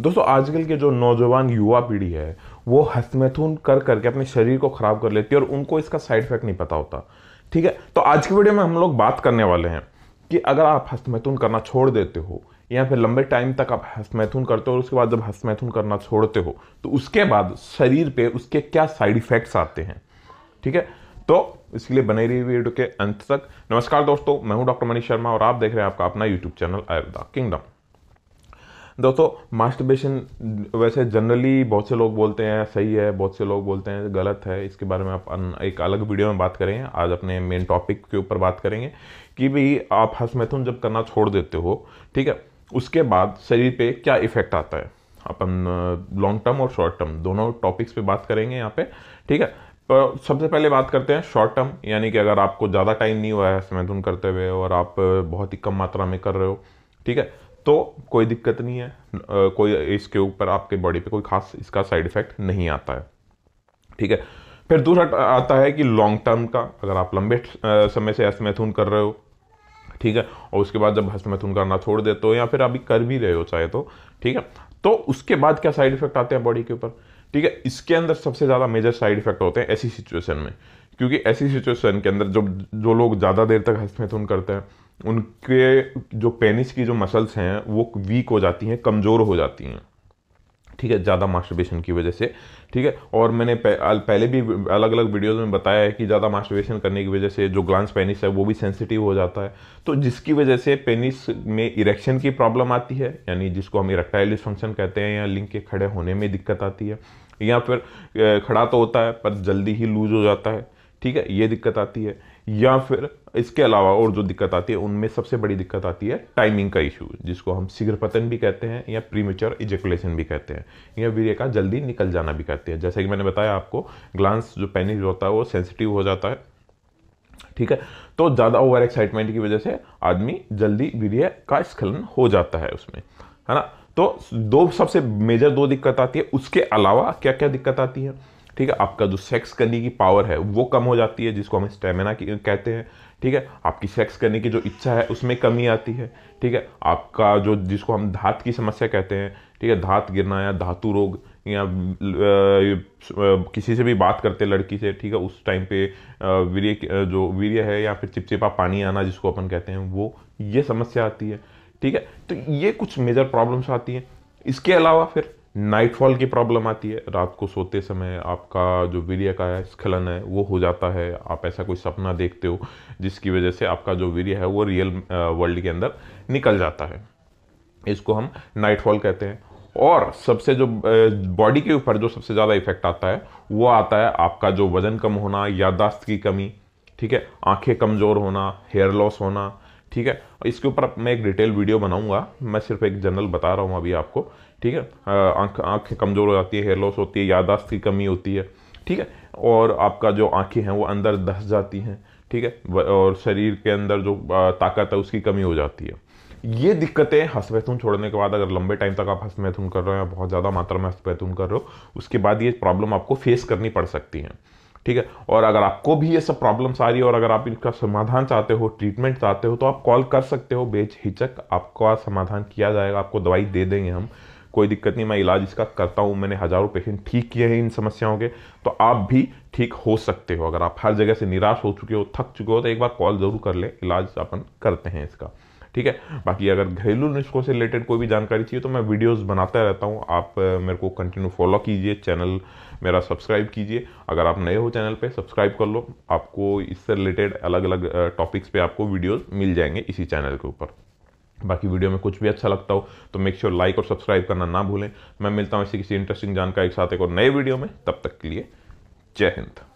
दोस्तों आजकल के जो नौजवान युवा पीढ़ी है वो हस्तमैथुन कर करके अपने शरीर को ख़राब कर लेती है और उनको इसका साइड इफेक्ट नहीं पता होता ठीक है तो आज की वीडियो में हम लोग बात करने वाले हैं कि अगर आप हस्तमैथुन करना छोड़ देते हो या फिर लंबे टाइम तक आप हस्तमैथुन करते हो और उसके बाद जब हस्तमैथुन करना छोड़ते हो तो उसके बाद शरीर पे उसके क्या साइड इफेक्ट्स आते हैं ठीक है तो इसके लिए बने रही वीडियो के अंत तक नमस्कार दोस्तों मैं हूं डॉक्टर मनीष शर्मा और आप देख रहे हैं आपका अपना यूट्यूब चैनल आयुर्वेदा किंगडम दोस्तों मास्टरबेशन वैसे जनरली बहुत से लोग बोलते हैं सही है बहुत से लोग बोलते हैं गलत है इसके बारे में आप एक अलग वीडियो में बात करेंगे आज अपने मेन टॉपिक के ऊपर बात करेंगे कि भाई आप हसमैथुन जब करना छोड़ देते हो ठीक है उसके बाद शरीर पे क्या इफेक्ट आता है अपन लॉन्ग टर्म और शॉर्ट टर्म दोनों टॉपिक्स पे बात करेंगे यहाँ पे ठीक है पर सबसे पहले बात करते हैं शॉर्ट टर्म यानी कि अगर आपको ज़्यादा टाइम नहीं हुआ है मैथुन करते हुए और आप बहुत ही कम मात्रा में कर रहे हो ठीक है तो कोई दिक्कत नहीं है कोई इसके ऊपर आपके बॉडी पे कोई खास इसका साइड इफेक्ट नहीं आता है ठीक है फिर दूसरा आता है कि लॉन्ग टर्म का अगर आप लंबे समय से हस्तमैथुन कर रहे हो ठीक है और उसके बाद जब हस्तमैथुन करना छोड़ देते हो या फिर अभी कर भी रहे हो चाहे तो ठीक है तो उसके बाद क्या साइड इफेक्ट आते हैं बॉडी के ऊपर ठीक है इसके अंदर सबसे ज़्यादा मेजर साइड इफेक्ट होते हैं ऐसी सिचुएशन में क्योंकि ऐसी सिचुएशन के अंदर जो जो लोग ज़्यादा देर तक हस्तमैथुन करते हैं उनके जो पेनिस की जो मसल्स हैं वो वीक हो जाती हैं कमज़ोर हो जाती हैं ठीक है ज़्यादा मास्टरबेशन की वजह से ठीक है और मैंने पहले भी अलग अलग वीडियोस में बताया है कि ज़्यादा मास्टरबेशन करने की वजह से जो ग्लांस पेनिस है वो भी सेंसिटिव हो जाता है तो जिसकी वजह से पेनिस में इरेक्शन की प्रॉब्लम आती है यानी जिसको हम इरेक्टाइल डिस्फंक्शन कहते हैं या लिंक के खड़े होने में दिक्कत आती है या फिर खड़ा तो होता है पर जल्दी ही लूज हो जाता है ठीक है ये दिक्कत आती है या फिर इसके अलावा और जो दिक्कत आती है उनमें सबसे बड़ी दिक्कत आती है टाइमिंग का इशू जिसको हम पतन भी कहते हैं या प्रीमेच्योर इजेकुलेशन भी कहते हैं या वीर्य का जल्दी निकल जाना भी कहते हैं जैसे कि मैंने बताया आपको ग्लांस जो पैनिक होता है वो सेंसिटिव हो जाता है ठीक है तो ज़्यादा ओवर एक्साइटमेंट की वजह से आदमी जल्दी वीर्य का स्खलन हो जाता है उसमें है ना तो दो सबसे मेजर दो दिक्कत आती है उसके अलावा क्या क्या दिक्कत आती है ठीक है आपका जो सेक्स करने की पावर है वो कम हो जाती है जिसको हम स्टेमिना कहते हैं ठीक है आपकी सेक्स करने की जो इच्छा है उसमें कमी आती है ठीक है आपका जो जिसको हम धात की समस्या कहते हैं ठीक है धात गिरना या धातु रोग या किसी से भी बात करते लड़की से ठीक है उस टाइम पे वीर्य जो वीर्य है या फिर चिपचिपा पानी आना जिसको अपन कहते हैं वो ये समस्या आती है ठीक है तो ये कुछ मेजर प्रॉब्लम्स आती हैं इसके अलावा फिर नाइटफॉल की प्रॉब्लम आती है रात को सोते समय आपका जो वीर्य का स्खलन है वो हो जाता है आप ऐसा कोई सपना देखते हो जिसकी वजह से आपका जो वीर्य है वो रियल वर्ल्ड के अंदर निकल जाता है इसको हम नाइटफॉल कहते हैं और सबसे जो बॉडी के ऊपर जो सबसे ज़्यादा इफेक्ट आता है वो आता है आपका जो वज़न कम होना यादाश्त की कमी ठीक है आंखें कमज़ोर होना हेयर लॉस होना ठीक है और इसके ऊपर मैं एक डिटेल वीडियो बनाऊंगा मैं सिर्फ एक जनरल बता रहा हूँ अभी आपको ठीक है आँख आँखें कमज़ोर हो जाती है हेयर लॉस होती है यादाश्त की कमी होती है ठीक है और आपका जो आँखें हैं वो अंदर धस जाती हैं ठीक है और शरीर के अंदर जो ताकत है उसकी कमी हो जाती है ये दिक्कतें हसपैथून छोड़ने के बाद अगर लंबे टाइम तक आप हसपैथून कर रहे हो या बहुत ज़्यादा मात्रा में हसपैथून कर रहे हो उसके बाद ये प्रॉब्लम आपको फेस करनी पड़ सकती है ठीक है और अगर आपको भी ये सब प्रॉब्लम्स आ रही है और अगर आप इनका समाधान चाहते हो ट्रीटमेंट चाहते हो तो आप कॉल कर सकते हो बेच हिचक आपका समाधान किया जाएगा आपको दवाई दे देंगे हम कोई दिक्कत नहीं मैं इलाज इसका करता हूँ मैंने हज़ारों पेशेंट ठीक किए हैं इन समस्याओं के तो आप भी ठीक हो सकते हो अगर आप हर जगह से निराश हो चुके हो थक चुके हो तो एक बार कॉल ज़रूर कर लें इलाज अपन करते हैं इसका ठीक है बाकी अगर घरेलू नुस्खों से रिलेटेड कोई भी जानकारी चाहिए तो मैं वीडियोस बनाता रहता हूँ आप मेरे को कंटिन्यू फॉलो कीजिए चैनल मेरा सब्सक्राइब कीजिए अगर आप नए हो चैनल पे सब्सक्राइब कर लो आपको इससे रिलेटेड अलग अलग टॉपिक्स पे आपको वीडियोस मिल जाएंगे इसी चैनल के ऊपर बाकी वीडियो में कुछ भी अच्छा लगता हो तो मेक श्योर लाइक और सब्सक्राइब करना ना भूलें मैं मिलता हूँ इसी किसी इंटरेस्टिंग जानकारी के साथ एक और नए वीडियो में तब तक के लिए जय हिंद